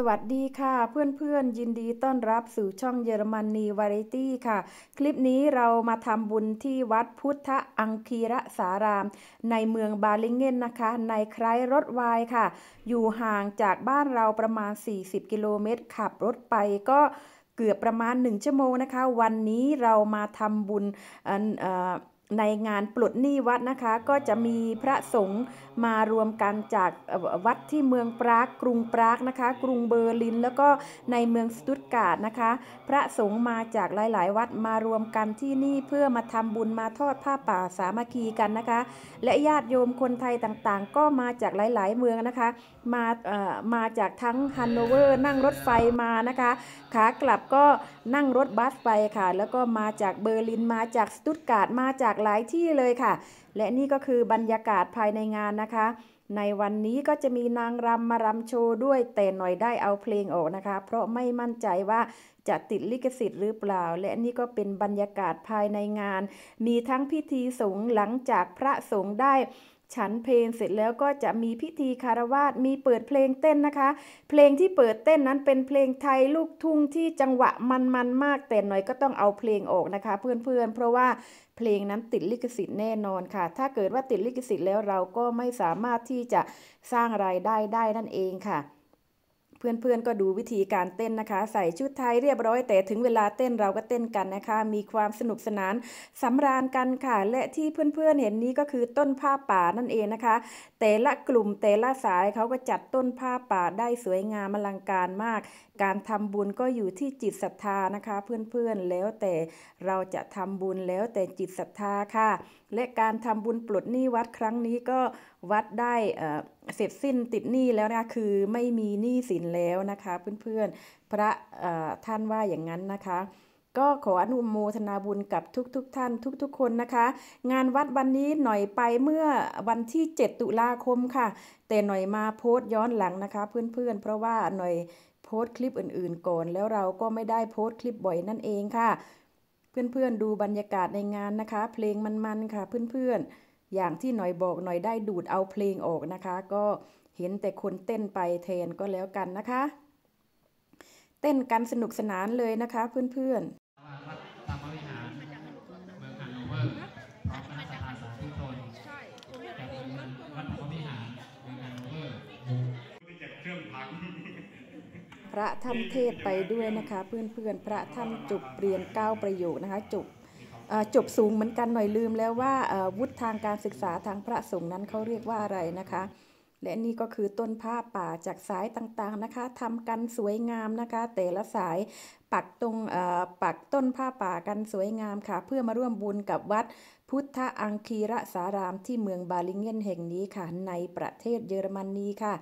สวัสดีค่ะเพื่อนๆยินดีต้อนรับสู่ช่องเยอรมนีวาไรตี้ค่ะ คลิปนี้เรามาทำบุญที่วัดพุทธอังคีระสาราม ในเมืองบาลิงเงนนะคะ ในไครรถวายค่ะ อยู่ห่างจากบ้านเราประมาณ 40 กิโลเมตรขับรถไปก็เกือบประมาณ 1ชั่วโมงนะคะ วันนี้เรามาทำบุญในงานปลดหนี้วัดนะคะก็จะมีพระสงฆ์มารวมกันจากวัดที่เมืองปราก กรุงปรากนะคะกรุงเบอร์ลิน แล้วก็ในเมืองสตุตการ์ดนะคะ พระสงฆ์มาจากหลายๆ วัดมารวมกันที่นี่เพื่อมาทำบุญมาทอดผ้าป่าสามัคคีกันนะคะ และญาติโยมคนไทยต่างๆ ก็มาจากหลายๆเมืองนะคะ มามาจากทั้งฮันโนเวอร์นั่งรถไฟมานะคะขากลับก็นั่งรถบัสไปค่ะแล้วก็มาจากเบอร์ลิน มาจากสตุตการ์ดมาจากหลายที่เลยค่ะ และนี่ก็คือบรรยากาศภายในงานนะคะ ในวันนี้ก็จะมีนางรำมารำโชว์ด้วยแต่หน่อยได้เอาเพลงออกนะคะ เพราะไม่มั่นใจว่าจะติดลิขสิทธิ์หรือเปล่า และนี่ก็เป็นบรรยากาศภายในงาน มีทั้งพิธีสงฆ์หลังจากพระสงฆ์ได้ฉันเพลงเสร็จแล้วก็จะมีพิธีคารวาสมีเปิดเพลงเต้นนะคะ เพลงที่เปิดเต้นนั้นเป็นเพลงไทยลูกทุ่งที่จังหวะมันมันมากแต่หน่อยก็ต้องเอาเพลงออกนะคะ เพื่อนๆเเพราะว่าเพลงนั้นติดลิขสิทธิ์แน่นอนค่ะ ถ้าเกิดว่าติดลิขสิทธิ์แล้วเราก็ไม่สามารถที่จะสร้างรายได้ได้นั่นเองค่ะเพื่อน ๆ ก็ดูวิธีการเต้นนะคะ ใส่ชุดไทยเรียบร้อย แต่ถึงเวลาเต้นเราก็เต้นกันนะคะ มีความสนุกสนานสำราญกันค่ะและที่เพื่อนๆเห็นนี้ก็คือต้นผ้าป่านั่นเองนะคะ แต่ละกลุ่มแต่ละสายเขาก็จัดต้นผ้าป่าได้สวยงามอลังการมาก การทำบุญก็อยู่ที่จิตศรัทธานะคะเพื่อนๆแล้วแต่เราจะทำบุญแล้วแต่จิตศรัทธาค่ะและการทำบุญปลดหนี้วัดครั้งนี้ก็วัดได้เสร็จสิ้นติดหนี้แล้วนะคือไม่มีหนี้สินแล้วนะคะเพื่อนๆพระท่านว่าอย่างนั้นนะคะ ก็ขออนุโมทนาบุญกับทุกๆทท่านทุกๆ คนนะคะ งานวัดวันนี้หน่อยไปเมื่อวันที่ 7 ตุลาคมค่ะ แต่หน่อยมาโพสต์ย้อนหลังนะคะเพื่อนๆ เพราะว่าหน่อยโพสต์คลิปอื่นๆก่อนแล้วเราก็ไม่ได้โพสต์คลิปบ่อยนั่นเองค่ะเพื่อนๆ ดูบรรยากาศในงานนะคะ เพลงมันๆค่ะเพื่อนๆ อย่างที่หน่อยบอกหน่อยได้ดูดเอาเพลงออกนะคะ ก็เห็นแต่คนเต้นไปแทนก็แล้วกันนะคะ เต้นกันสนุกสนานเลยนะคะ เพื่อนๆระท่านเทศไปด้วยนะคะ เพื่อนๆพระท่านจบเรียนเก้าประโยคนะคะจบจบสูงเหมือนกันหน่อยลืมแล้วว่าวุฒิทางการศึกษาทางพระสงฆ์นั้นเขาเรียกว่าอะไรนะคะ และนี่ก็คือต้นผ้าป่าจากสายต่างๆนะคะทำกันสวยงามนะคะ แต่ละสายปักตรงปักต้นผ้าป่ากันสวยงามค่ะ เพื่อมาร่วมบุญกับวัดพุทธอังคีรสารามที่เมืองบาลิงเงนแห่งนี้ค่ะในประเทศเยอรมนนีค่ะ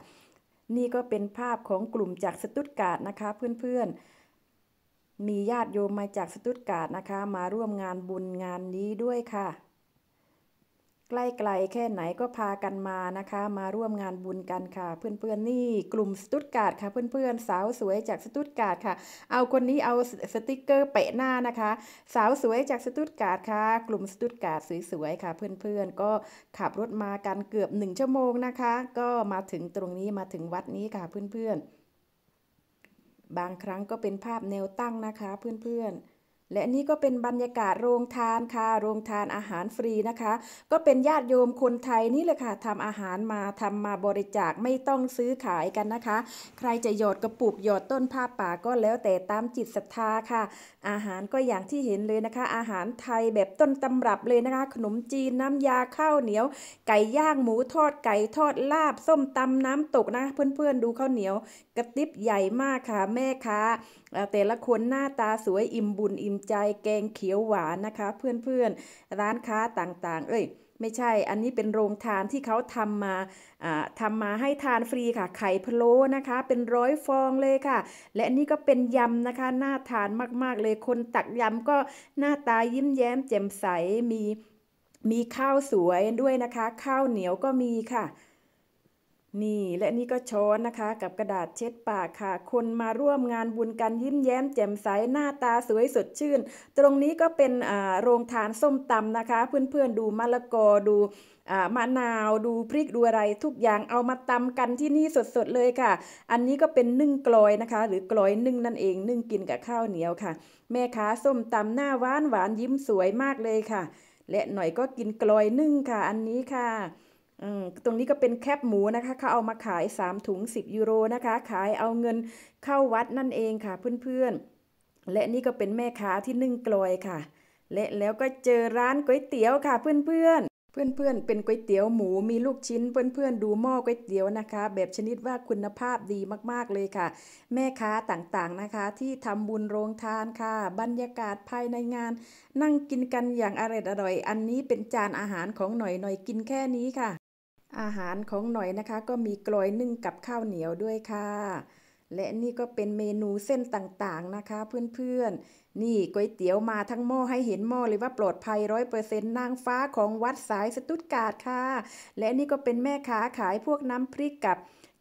นี่ก็เป็นภาพของกลุ่มจากสตุตการ์ดนะคะ เพื่อนๆ มีญาติโยมมาจากสตุตการ์ดนะคะ มาร่วมงานบุญงานนี้ด้วยค่ะใกล้ไกลแค่ไหนก็พากันมานะคะ มาร่วมงานบุญกันค่ะ เพื่อนๆนี่กลุ่มสตุตการ์ดค่ะ เพื่อนๆ สาวสวยจากสตุตการ์ดค่ะ เอาคนนี้เอาสติกเกอร์เปะหน้านะคะ สาวสวยจากสตุตการ์ดค่ะ กลุ่มสตุตการ์ดสวยๆค่ะเพื่อนๆ ก็ขับรถมากันเกือบหนึ่งชั่วโมงนะคะ ก็มาถึงตรงนี้มาถึงวัดนี้ค่ะเพื่อนๆบางครั้งก็เป็นภาพแนวตั้งนะคะเพื่อนๆและนี่ก็เป็นบรรยากาศโรงทานค่ะ โรงทานอาหารฟรีนะคะ ก็เป็นญาติโยมคนไทยนี่แหละค่ะทำอาหารมาทำมาบริจาคไม่ต้องซื้อขายกันนะคะ ใครจะหยอดกระปุกหยอดต้นผ้าป่าก็แล้วแต่ตามจิตศรัทธาค่ะ อาหารก็อย่างที่เห็นเลยนะคะ อาหารไทยแบบต้นตำรับเลยนะคะ ขนมจีน น้ำยาข้าวเหนียว ไก่ย่างหมูทอดไก่ทอด ลาบ ส้มตำน้ำตกนะเพื่อนๆ ดูข้าวเหนียว กระติบใหญ่มากค่ะแม่ค้าแต่ละคนหน้าตาสวยอิ่มบุญอิ่มใจแกงเขียวหวานนะคะ เพื่อนๆ ร้านค้าต่างๆ เอ้ยไม่ใช่อันนี้เป็นโรงทานที่เขาทำมาทำมาให้ทานฟรีค่ะไข่พะโล้นะคะ เป็นร้อยฟองเลยค่ะ และนี่ก็เป็นยำนะคะ น่าทานมากๆเลยคนตักยำ ก็หน้าตายิ้มแย้มแจ่มใสมีมีข้าวสวยด้วยนะคะ ข้าวเหนียวก็มีค่ะนี่และนี่ก็ช้อนนะคะกับกระดาษเช็ดปากค่ะ คนมาร่วมงานบุญกันยิ้มแย้มแจ่มใสหน้าตาสวยสดชื่น ตรงนี้ก็เป็นโรงทานส้มตำนะคะเพื่อนๆดูมะละกอดูมะนาว ดูพริกดูอะไร ทุกอย่างเอามาตำกันที่นี่สดๆเลยค่ะ อันนี้ก็เป็นนึ่งกลอยนะคะ หรือกลอยนึ่งนั่นเองนึ่งกินกับข้าวเหนียวค่ะ แม่ค้าส้มตำหน้าหวานหวานยิ้มสวยมากเลยค่ะ และหน่อยก็กินกลอยนึ่งค่ะ อันนี้ค่ะตรงนี้ก็เป็นแคบหมูนะคะ เขาเอามาขาย3ถุง10ยูโรนะคะ ขายเอาเงินเข้าวัดนั่นเองค่ะ เพื่อนๆ และนี่ก็เป็นแม่ค้าที่นึ่งกลอยค่ะ และแล้วก็เจอร้านก๋วยเตี๋ยวค่ะ เพื่อนๆเพื่อนๆเป็นก๋วยเตี๋ยวหมูมีลูกชิ้น เพื่อนๆดูหม้อก๋วยเตี๋ยวนะคะ แบบชนิดว่าคุณภาพดีมากๆเลยค่ะ แม่ค้าต่างๆนะคะที่ทำบุญโรงทานค่ะ บรรยากาศภายในงาน นั่งกินกันอย่างอร่อยอร่อยอันนี้เป็นจานอาหารของหน่อยหน่อยกินแค่นี้ค่ะอาหารของหน่อยนะคะก็มีกลอยนึ่งกับข้าวเหนียวด้วยค่ะ และนี่ก็เป็นเมนูเส้นต่างๆนะคะเพื่อนๆ นี่ก๋วยเตี๋ยวมาทั้งหม้อให้เห็นหม้อเลยว่าปลอดภัยร้อยเปอร์เซ็นต์นางฟ้าของวัดสายสตุตการ์ดค่ะ และนี่ก็เป็นแม่ค้าขายพวกน้ำพริกกับ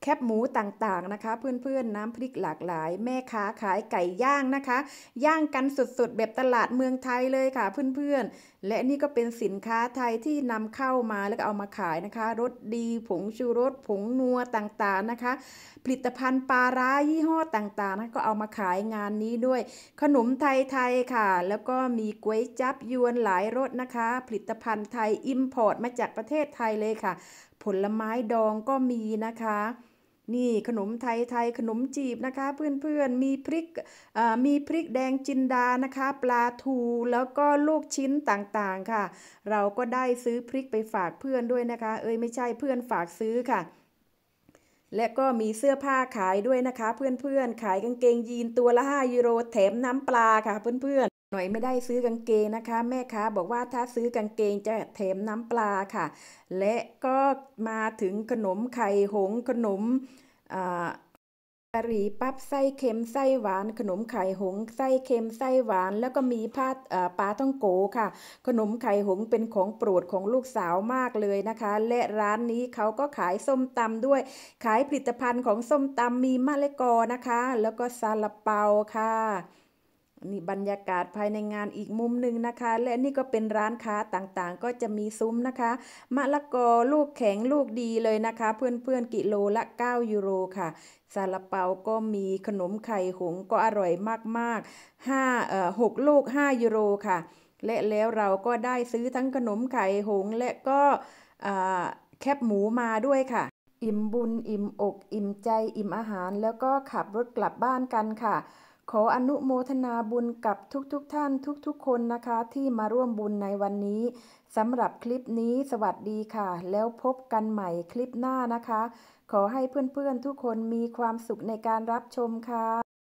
แคบหมูต่างๆนะคะเพื่อนๆน้ำพริกหลากหลาย แม่ค้าขายไก่ย่างนะคะ ย่างกันสดๆ แบบตลาดเมืองไทยเลยค่ะเพื่อนๆ และนี่ก็เป็นสินค้าไทยที่นำเข้ามาแล้วก็เอามาขายนะคะรสดีผงชูรสผงนัวต่างๆนะคะ ผลิตภัณฑ์ปลาร้ายี่ห้อต่างๆนะก็เอามาขายงานนี้ด้วย ขนมไทยๆค่ะ แล้วก็มีก๋วยจับยวนหลายรสนะคะ ผลิตภัณฑ์ไทยอิมพอร์ตมาจากประเทศไทยเลยค่ะ ผลไม้ดองก็มีนะคะนี่ขนมไทยไทยขนมจีบนะคะเพื่อนๆ มีพริกมีพริกแดงจินดา นะคะ ปลาทู แล้วก็ลูกชิ้นต่างๆ ค่ะ เราก็ได้ซื้อพริกไปฝากเพื่อนด้วยนะคะ เอ้ยไม่ใช่เพื่อนฝากซื้อค่ะ และก็มีเสื้อผ้าขายด้วยนะคะ เพื่อนๆ ขายกางเกงยีนตัวละ 5 ยูโรแถมน้ำปลาค่ะเพื่อนๆหน่อยไม่ได้ซื้อกางเกงนะคะ แม่ค้าบอกว่าถ้าซื้อกางเกงจะแถมน้ำปลาค่ะ และก็มาถึงขนมไข่หง ขนมกะหรี่ปั๊บไส้เค็มไส้หวานขนมไข่หงไส้เค็มไส้หวาน แล้วก็มีผ้าปลาท่องโกค่ะ ขนมไข่หงเป็นของโปรดของลูกสาวมากเลยนะคะ และร้านนี้เขาก็ขายส้มตำด้วย ขายผลิตภัณฑ์ของส้มตำมีมะละกอนะคะ แล้วก็ซาลาเปาค่ะนี่บรรยากาศภายในงานอีกมุมหนึ่งนะคะ และนี่ก็เป็นร้านค้าต่างๆ ก็จะมีซุ้มนะคะมะละกอลูกแข็งลูกดีเลยนะคะ เพื่อนๆ กิโลละ 9ยูโรค่ะซาลาเปาก็มีขนมไข่หงก็อร่อยมากๆ5เอ่อ6ลูก 5ยูโรค่ะ และแล้วเราก็ได้ซื้อทั้งขนมไข่ หงและก็แคบหมูมาด้วยค่ะ อิ่มบุญอิ่มอก อิ่มใจอิ่มอาหาร แล้วก็ขับรถกลับบ้านกันค่ะขออนุโมทนาบุญกับทุกๆทท่านทุกๆ คนนะคะที่มาร่วมบุญในวันนี้สำหรับคลิปนี้สวัสดีค่ะแล้วพบกันใหม่คลิปหน้านะคะ ขอให้เพื่อนๆทุกคนมีความสุขในการรับชมค่ะ